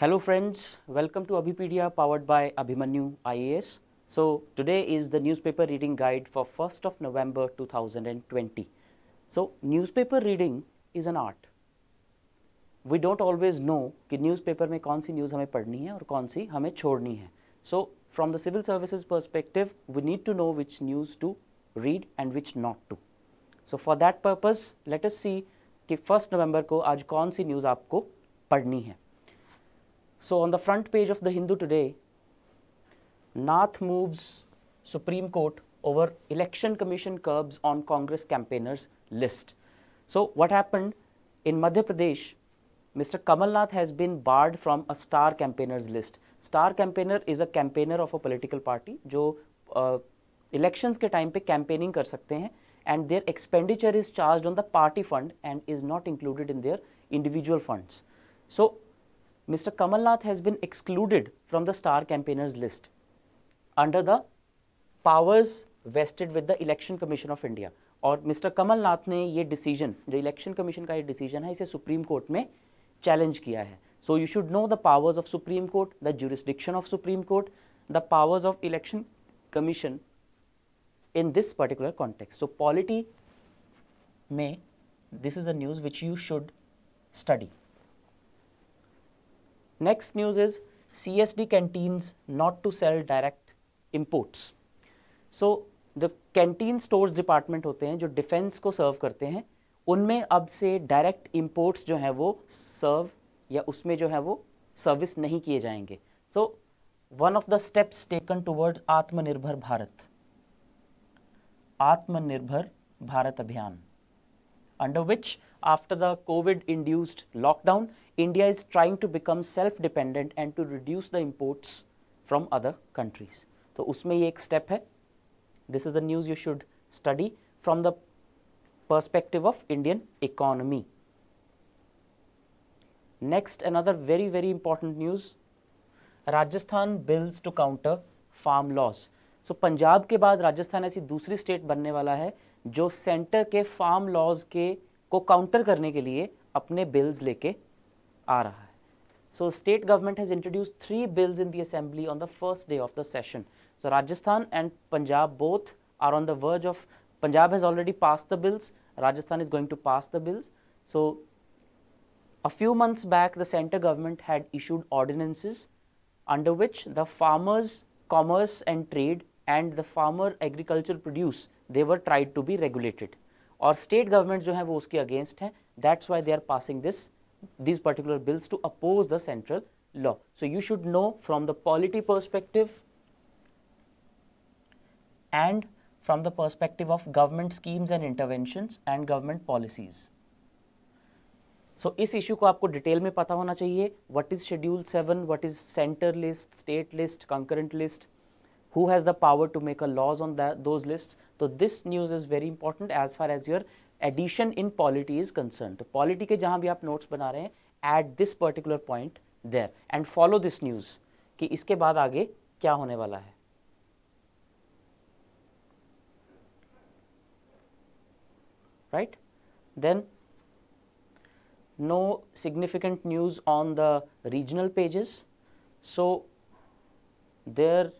Hello friends welcome to Abhipedia powered by Abhimanyu S so today is the newspaper reading guide for first of November 2020 so newspaper reading is an art we don't always know कि newspaper में कौन सी news हमें पढ़नी है और कौन सी हमें छोड़नी है so from the civil services perspective we need to know which news to read and which not to so for that purpose let see कि फर्स्ट नवंबर को आज कौन सी न्यूज़ आपको पढ़नी है So on the front page of the Hindu today, Nath moves Supreme Court over Election Commission curbs on Congress campaigners list. So what happened in Madhya Pradesh, Mr. Kamal Nath has been barred from a star campaigners list. Star campaigner is a campaigner of a political party जो elections ke time pe campaigning कर sakte hain, and their expenditure is charged on the party fund and is not included in their individual funds. So Mr. Kamal Nath has been excluded from the star campaigners list under the powers vested with the Election Commission of India. और mister Kamal Nath ने ये decision जो election commission का ये decision है इसे supreme court में challenge किया है so you should know the powers of Supreme Court the jurisdiction of Supreme Court the powers of Election Commission in this particular context so polity में this is a news which you should study next news is C S D canteens not to sell direct imports so जो canteen stores department होते हैं जो defence को सर्व करते हैं उनमें अब से डायरेक्ट इम्पोर्ट्स जो हैं वो सर्व या उसमें जो है वो सर्विस नहीं किए जाएंगे so one of the steps taken towards Atmanirbhar Bharat Atmanirbhar Bharat Abhiyan under which after the COVID-induced lockdown, India is trying to become self-dependent and to reduce the imports from other countries. So, उसमें ये एक step है This is the news you should study from the perspective of Indian economy. Next, another very, very important news. Rajasthan bills to counter farm laws. So, Punjab के बाद Rajasthan ऐसी दूसरी state बनने वाला है जो centre के farm laws के को काउंटर करने के लिए अपने बिल्स लेके आ रहा है so state government has introduce three bills in the assembly on the first day of the session so Rajasthan and Punjab both are on the verge of Punjab has already pass the bills Rajasthan is going to pass the bills so a few months back the centre government had issued ordinances under which the farmers commerce and trade and the farmer agriculture produce they were tried to be regulated और state government जो है वो उसके against है that's why they are passing this this particular bills to oppose the central law so you should know from the polity perspective and from the perspective of government schemes and intervention and government policies so इस issue को आपको detail में पता होना चाहिए what is schedule seven what is centre list state list concurrent list who has the power to make a laws on that, those lists. So this news is very important as far as your addition in polity is concerned. तो polity ke jahan bhi aap notes bana rahe hain add this particular point there and follow this news ki iske baad aage kya hone wala hai right then no significant news on the regional pages so there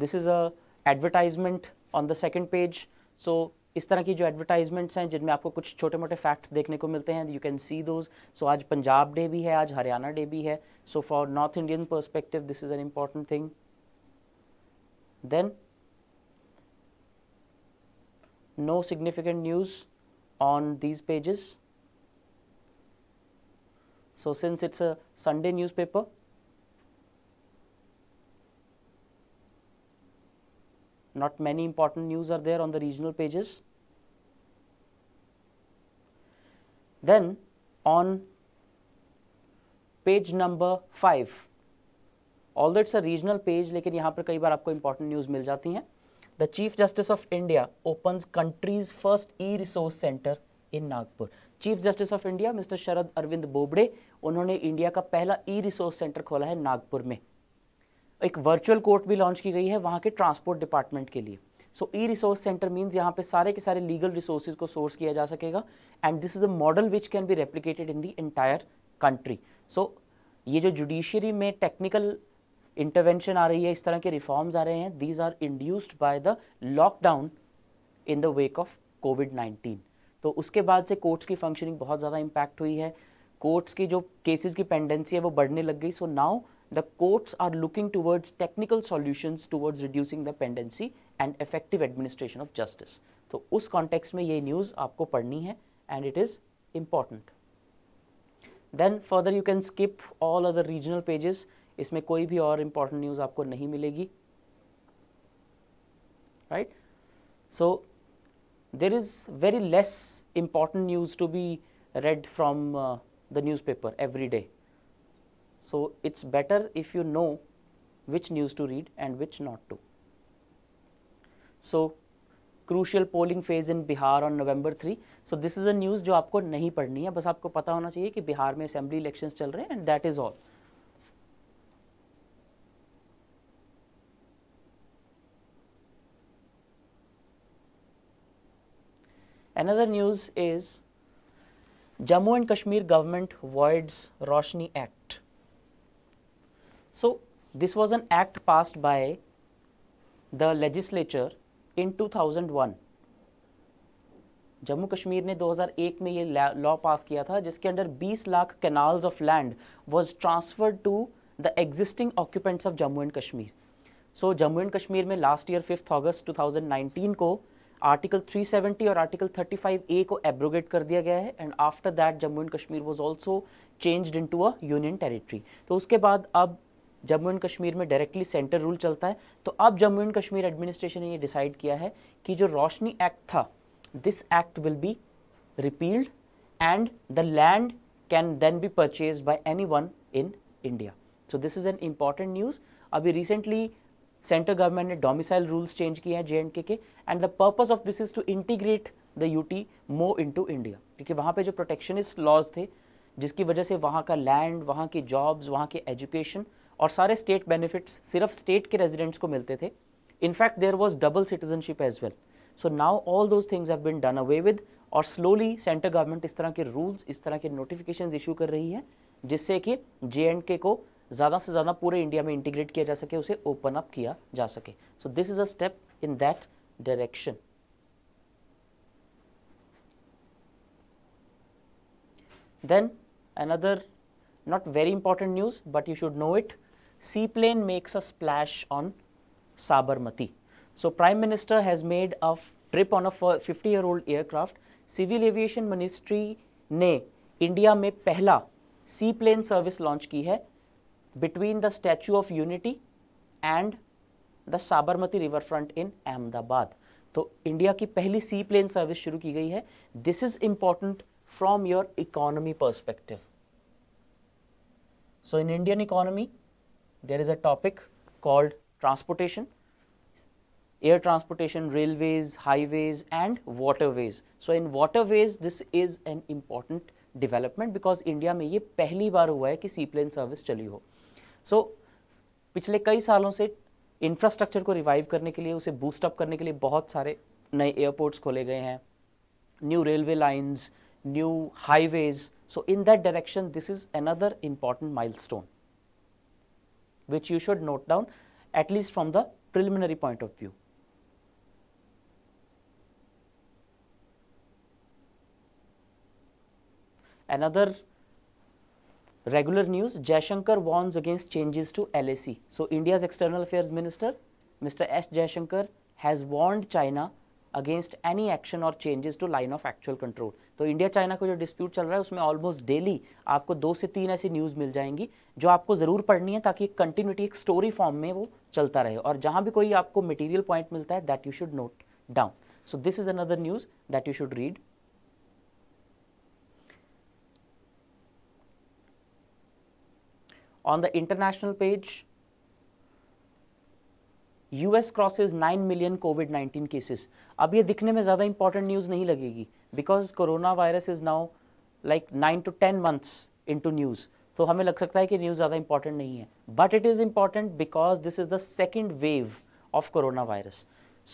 this is a advertisement on the second page so इस तरह की जो advertisements हैं जिनमें आपको कुछ छोटे मोटे फैक्ट्स देखने को मिलते हैं you can see those so आज पंजाब डे भी है आज हरियाणा डे भी है so for north Indian perspective this is an important thing then no significant news on these pages. So, since it is a Sunday newspaper, not many important news are there on the regional pages. Then on page number 5, all that's a regional page, lekin yahan par kai bar aapko important news mil jati hain The Chief Justice of India opens country's first e-resource center in Nagpur. Chief justice of India mister Sharad Arvind Bobde उन्होंने India का पहला ई resource centre खोला है नागपुर में एक virtual court भी launch की गई है वहाँ के ट्रांसपोर्ट डिपार्टमेंट के लिए so e resource centre means यहाँ पे सारे के सारे लीगल रिसोर्सेज को सोर्स किया जा सकेगा and this is a model which can be replicated in the entire country so ये जो जुडिशरी में टेक्निकल इंटरवेंशन आ रही है इस तरह के रिफॉर्म्स आ रहे हैं these are induced by the lockdown in the wake of COVID nineteen तो उसके बाद से कोर्ट्स की फंक्शनिंग बहुत ज़्यादा इम्पैक्ट हुई है कोर्ट्स की जो केसेस की पेंडेंसी है वो बढ़ने लग गई so now the courts are looking towards technical solutions towards reducing the pendency and effective administration of justice. So, us context mein ye news aapko padni hai and it is important. Then further you can skip all other regional pages. Isme koi bhi aur important news aapko nahi milegi. Right? So, there is very less important news to be read from uh, the newspaper every day. So it's better if you know which news to read and which not to. So crucial polling phase in Bihar on November 3. So this is a news jo aapko nahi padhni hai bas aapko pata hona chahiye ki bihar mein assembly elections chal rahe hain and that is all Another news is Jammu and Kashmir government voids Roshni Act. So, this was an act passed by the legislature in 2001. jammu kashmir ne 2001 mein ye law pass kiya tha jiske under 20 lakh canals of land was transferred to the existing occupants of jammu and kashmir so jammu and kashmir mein last year 5th august 2019 ko article 370 और article 35 ए को abrogate कर दिया गया है and after that Jammu and Kashmir was also changed into a union territory तो उसके बाद अब जम्मू एंड कश्मीर में डायरेक्टली सेंटर रूल चलता है तो अब जम्मू एंड कश्मीर एडमिनिस्ट्रेशन ने ये डिसाइड किया है कि जो रोशनी एक्ट था this act will be repealed and the land can then be purchase by anyone in India so this is an important news अभी रिसेंटली सेंट्रल गवर्नमेंट ने डोमिसाइल रूल्स चेंज किए हैं J and K के and the purpose of this is to integrate the UT into India क्योंकि वहाँ पे जो protectionist laws थे जिसकी वजह से वहाँ का लैंड वहाँ की जॉब्स वहाँ की एजुकेशन और सारे स्टेट बेनिफिट्स सिर्फ स्टेट के रेजिडेंट्स को मिलते थे in fact there was double citizenship as well so now all those things have been done away with और स्लोली सेंट्रल गवर्नमेंट इस तरह के रूल्स इस तरह के नोटिफिकेशन इशू कर रही है जिससे कि जे एंड के को ज़्यादा से ज़्यादा पूरे इंडिया में इंटीग्रेट किया जा सके उसे ओपन अप किया जा सके so this is a step in that direction then another not very important news but you should know it seaplane makes a splash on Sabarmati. So Prime Minister has made a trip on a 50 year old aircraft. Civil aviation ministry ने India में पहला sea plane service launch की है between the Statue of Unity and the Sabarmati river front in Ahmedabad तो India की पहली सी plane service शुरू की गई है this is important from your economy perspective so in Indian economy there is a topic called transportation air transportation, railways, highways and waterways. So in waterways this is an important development because India mein ye pehli baar hua hai ki seaplane service चली हो so so, kai saalon se infrastructure ko revive karne ke liye use boost up karne ke liye bahut sare naye airports khole gaye hain new railway lines new highways so in that direction this is another important milestone which you should note down at least from the preliminary point of view. Another regular news, Jaishankar warns against changes to LAC. So, India's External Affairs Minister, Mr. S. Jaishankar has warned China against any action और changes to line of actual control तो India China का जो dispute चल रहा है उसमें almost daily आपको दो से तीन ऐसी न्यूज़ मिल जाएंगी जो आपको ज़रूर पढ़नी है ताकि एक कंटिन्यूटी एक स्टोरी फॉर्म में वो चलता रहे और जहाँ भी कोई आपको मटीरियल पॉइंट मिलता है that you should note down so this is another news that you should read on the international page US crosses 9 million covid 19 cases अब ये दिखने में ज़्यादा इंपॉर्टेंट न्यूज़ नहीं लगेगी because corona virus is now like nine to ten months into news तो हमें लग सकता है कि न्यूज़ ज़्यादा इंपॉर्टेंट नहीं है but it is important because this is the second wave of corona virus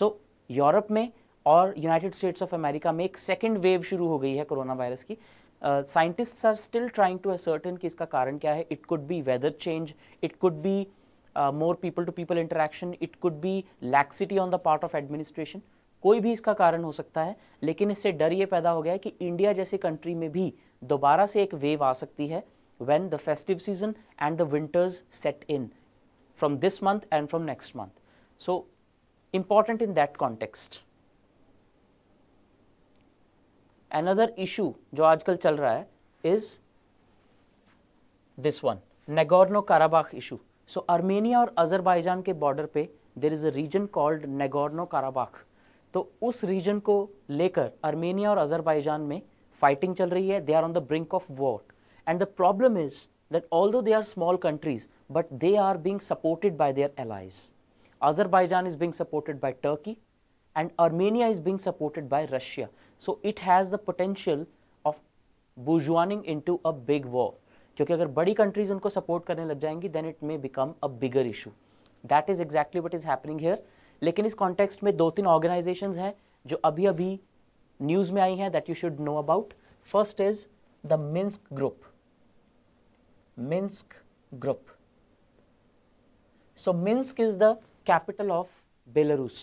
so Europe में और यूनाइटेड स्टेट्स ऑफ अमेरिका में एक सेकेंड वेव शुरू हो गई है कोरोना वायरस की scientist are still trying to ascertain कि इसका कारण क्या है it could be weather change it could be uh, more people to people interaction it could be laxity on the part of administration कोई भी इसका कारण हो सकता है लेकिन इससे डर ये पैदा हो गया है कि इंडिया जैसी कंट्री में भी दोबारा से एक वेव आ सकती है when the festive season and the winters set in from this month and from next month. So, important in that context. Another issue जो आजकल चल रहा है is this one Nagorno Karabakh issue. So Armenia और Azerbaijan के border पे there is a region called Nagorno Karabakh. तो उस region को लेकर Armenia और Azerbaijan में fighting चल रही है. They are on the brink of war. And the problem is that although they are small countries, but they are being supported by their allies. Azerbaijan is being supported by Turkey and Armenia is being supported by Russia. So it has the potential of burgeoning into a big war. क्योंकि अगर बड़ी countries उनको support करने लग जाएंगी then it may become a bigger issue that is exactly what is happening here लेकिन इस context में दो तीन ऑर्गेनाइजेशन हैं जो अभी अभी न्यूज़ में आई हैं that you should know about first is the Minsk group Minsk group so Minsk is the capital of Belarus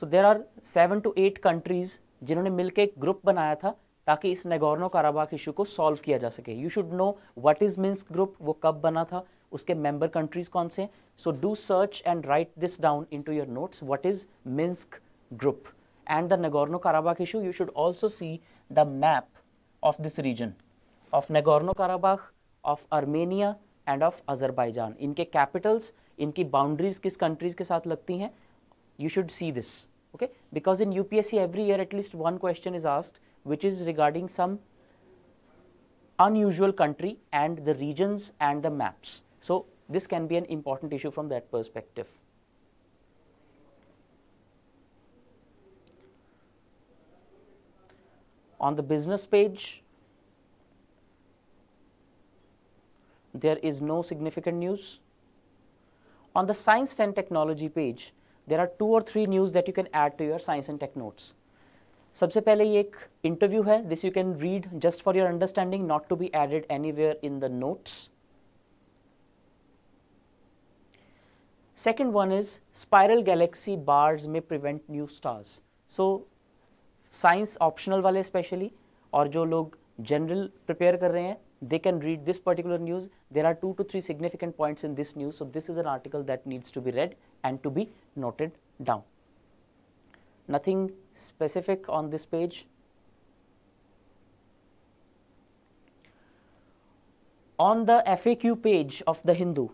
so there are seven to eight countries जिन्होंने मिलकर एक ग्रुप बनाया था ताकि इस नेगोर्नो काराबाक इशू को सॉल्व किया जा सके you should know what is Minsk group वो कब बना था उसके मेंबर कंट्रीज कौन से so do search and write this down into your notes what is Minsk group and the Nagorno Karabakh issue you should also see the map of this region of Nagorno Karabakh of Armenia and of Azerbaijan इनके capitals इनकी boundaries किस countries के साथ लगती हैं you should see this okay because in U P S C every year at least one question is asked which is regarding some unusual country and the regions and the maps. So, this can be an important issue from that perspective. On the business page, there is no significant news. On the science and technology page, there are two or three news that you can add to your science and tech notes. सबसे पहले ये एक interview है this you can read just for your understanding not to be added any where in the notes second one is spiral galaxy bars may prevent new stars so science optional वाले specially और जो लोग general prepare कर रहे हैं they can read this particular news there are two to three significant point in this news so this is an article that needs to be red and to be noted down nothing specific on this page. On the F A Q page of the Hindu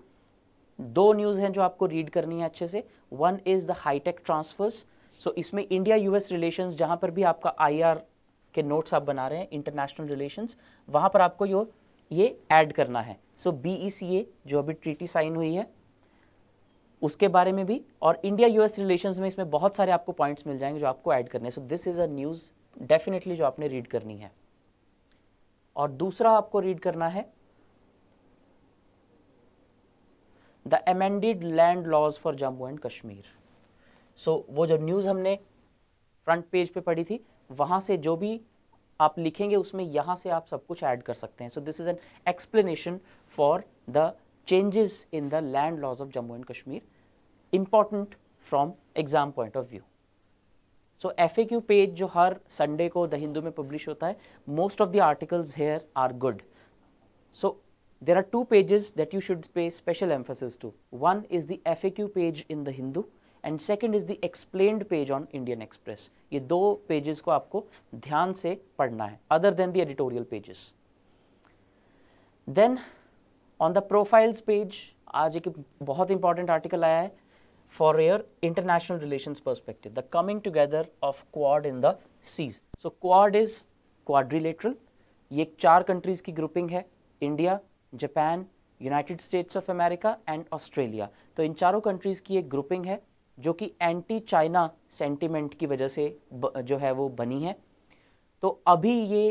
दो news हैं जो आपको read करनी है अच्छे से one is the high tech transfers so इसमें India US relation जहां पर भी आपका आईआर के नोट्स आप बना रहे हैं इंटरनेशनल रिलेशन वहां पर आपको यो ये ऐड करना है सो बी सी ए जो अभी ट्रीटी साइन हुई है उसके बारे में भी और इंडिया यूएस रिलेशंस में इसमें बहुत सारे आपको पॉइंट्स मिल जाएंगे जो आपको ऐड करने so this is a news definitely जो आपने रीड करनी है और दूसरा आपको रीड करना है the amended land laws for Jammu and Kashmir so वो जो न्यूज़ हमने फ्रंट पेज पे पढ़ी थी वहाँ से जो भी आप लिखेंगे उसमें यहाँ से आप सब कुछ ऐड कर सकते हैं so this is an explanation for the changes in the land laws of Jammu and Kashmir important from exam point of view. So, FAQ page jo har Sunday ko the Hindu mein most of the articles here are good. So, there are two pages that you should pay special emphasis to. One is the FAQ page in the Hindu and second is the explained page on Indian Express. Ye do pages ko aapko dhyan se padna other than the editorial pages. Then, on the profiles page आज एक बहुत important article आया है for your international relation perspective the coming together of Quad in the seas so Quad is quadrilateral ये चार countries की grouping है India Japan United States of America and Australia तो इन चारों कंट्रीज़ की एक ग्रुपिंग है जो कि एंटी चाइना सेंटिमेंट की वजह से जो है वो बनी है तो अभी ये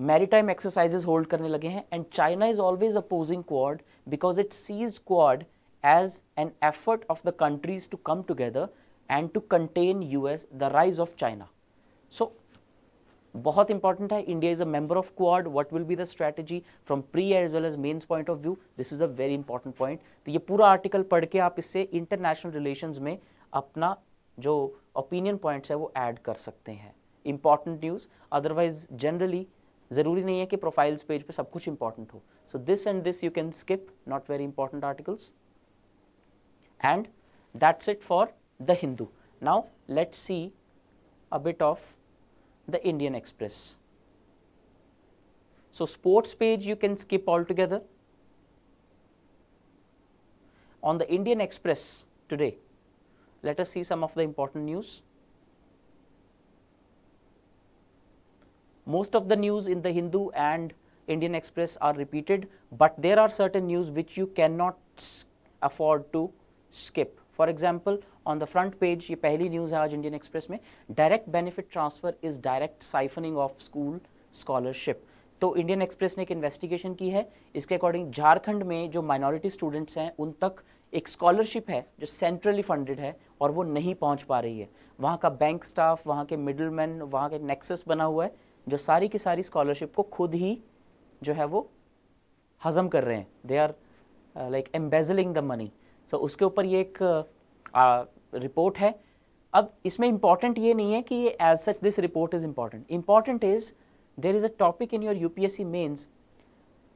मैरीटाइम एक्सरसाइजेज होल्ड करने लगे हैं and China is always opposing Quad because it sees Quad as an effort of the countries to come together and to contain U S the rise of China so बहुत important है India is a member of Quad what will be the strategy from pre as well as mains point of view this is a very important point तो ये पूरा article पढ़ के आप इससे international relation में अपना जो ओपिनियन पॉइंट्स है वो ऐड कर सकते हैं इंपॉर्टेंट न्यूज़ अदरवाइज जनरली जरूरी नहीं है कि प्रोफाइल्स पेज पे सब कुछ इंपॉर्टेंट हो so this and this you can skip not very important articles and that's it for the Hindu now let see a bit of the Indian Express so sports page you can skip all together on the Indian Express today let us see some of the important news most of the news in the Hindu and Indian Express are repeated, but there are certain news which you cannot afford to skip. For example, on the front page, ye pehli news hai aaj Indian Express mein direct benefit transfer is direct siphoning of school scholarship. तो Indian Express ने एक investigation की है इसके according Jharkhand में जो minority students हैं उन तक एक स्कॉलरशिप है जो सेंट्रली फंडेड है और वो नहीं पहुंच पा रही है वहाँ का बैंक स्टाफ वहाँ के मिडलमैन मैन वहाँ के नेक्सस बना हुआ है जो सारी की सारी स्कॉलरशिप को खुद ही जो है वो हजम कर रहे हैं they are like embezzling the money so उसके ऊपर ये एक रिपोर्ट uh, है अब इसमें इम्पॉर्टेंट ये नहीं है कि as such this report is important important is there is a topic in your U P S C mains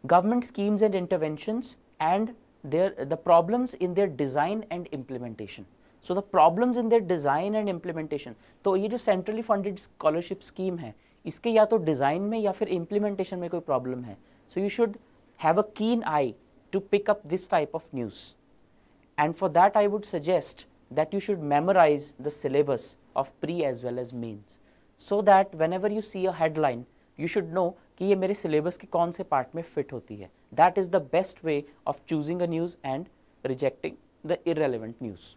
government schemes and intervention and their the problems in their design and implementation so the problems in their design and implementation तो ये जो centrally funded scholarship scheme है इसके या तो design में या फिर इम्प्लीमेंटेशन में कोई प्रॉब्लम है so you should have a keen eye to pick up this type of news and for that I would suggest that you should memorise the syllabus of pre as well as mains so that whenever you see a headline you should know कि ये मेरे syllabus के कौन से part में fit होती है that is the best way of choosing a news and rejecting the irrelevant news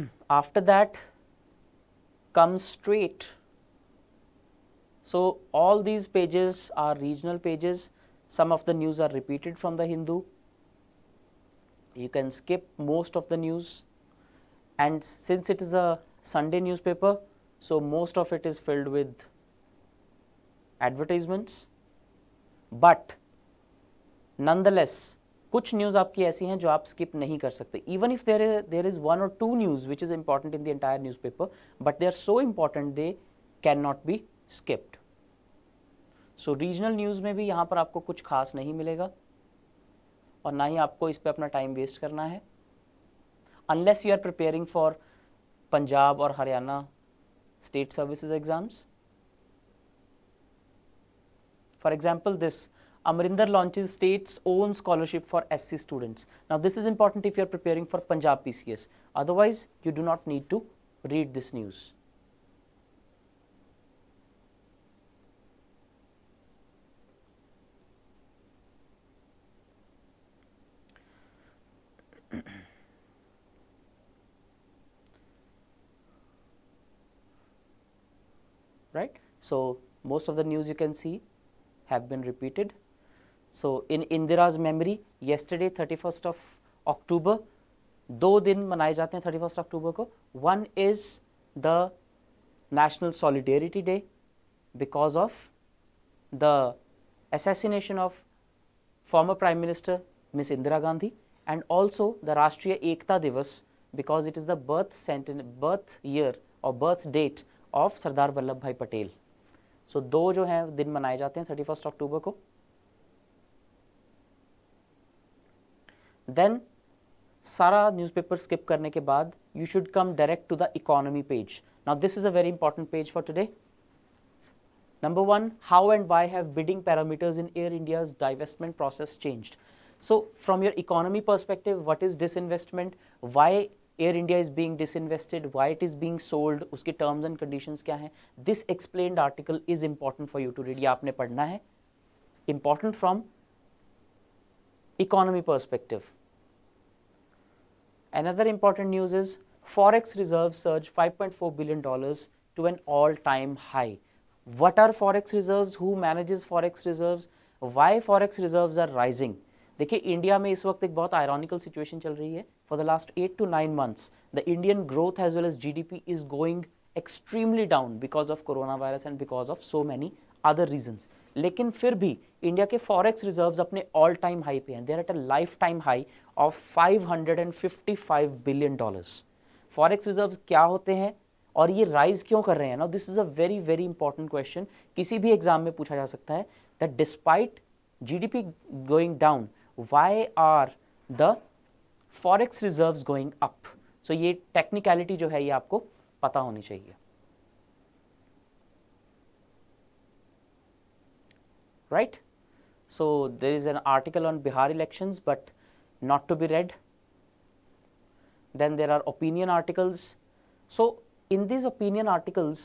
after that comes straight. So, all these pages are regional pages, some of the news are repeated from the Hindu. You can skip most of the news and since it is a Sunday newspaper, so most of it is filled with advertisements. But nonetheless, कुछ news आपकी ऐसी हैं जो आप skip नहीं कर सकते even if there there is one or two news which is important in the entire news paper but they are so important they can not be skipped so regional news में भी यहाँ पर आपको कुछ खास नहीं मिलेगा और ना ही आपको इस पर अपना टाइम वेस्ट करना है unless you are preparing for Punjab और Haryana state services exams for example this Amrinder launches state's own scholarship for SC students. Now this is important if you are preparing for Punjab PCS. Otherwise, you do not need to read this news. right? So most of the news you can see have been repeated so in Indira's memory yesterday thirty first of October दो दिन मनाए जाते हैं thirty first October को one is the national solidarity day because of the assassination of former prime minister miss Indira Gandhi and also the Rashtriya Ekta Diwas because it is the birth cent birth year or birth date of Sardar Vallabh Bhai Patel सो दो जो हैं दिन मनाए जाते हैं thirty first October को then सारा newspaper skip करने के बाद you should come direct to the economy page now this is a very important page for today number one how and why have bidding parameters in Air India's divestment process changed so from your economy perspective what is disinvestment why Air India is being disinvested why it is being sold उसके terms and condition क्या है this explain article is important for you to read ये आपने पढ़ना है important from economy perspective. Another important news is Forex reserves surge $5.4 billion to an all-time high. What are Forex reserves? Who manages Forex reserves? Why Forex reserves are rising? Look, in India, there is a very ironical situation chal rahi hai. for the last 8 to 9 months. The Indian growth as well as GDP is going extremely down because of coronavirus and because of so many other reasons. लेकिन फिर भी India के forex reserves अपने all time high पे हैं there at a life time high of 555 billion dollars forex reserves क्या होते हैं और ये राइज क्यों कर रहे हैं ना this is a very very important question किसी भी एग्जाम में पूछा जा सकता है that despite GDP going down why are the forex reserves going up so ये टेक्निकलिटी जो है ये आपको पता होनी चाहिए right? So there is an article on Bihar elections, but not to be read. Then there are opinion articles. So in these opinion articles,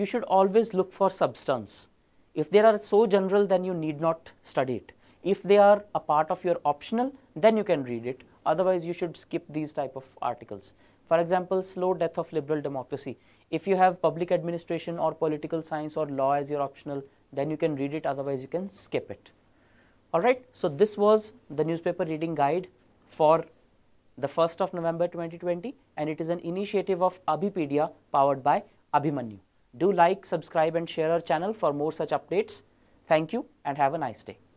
you should always look for substance. If they are so general, then you need not study it. If they are a part of your optional, then you can read it. Otherwise, you should skip these type of articles. For example, slow death of liberal democracy. If you have public administration or political science or law as your optional, then you can read it otherwise you can skip it. Alright, so this was the newspaper reading guide for the 1st of November 2020 and it is an initiative of Abhipedia powered by Abhimanyu. Do like, subscribe and share our channel for more such updates. Thank you and have a nice day.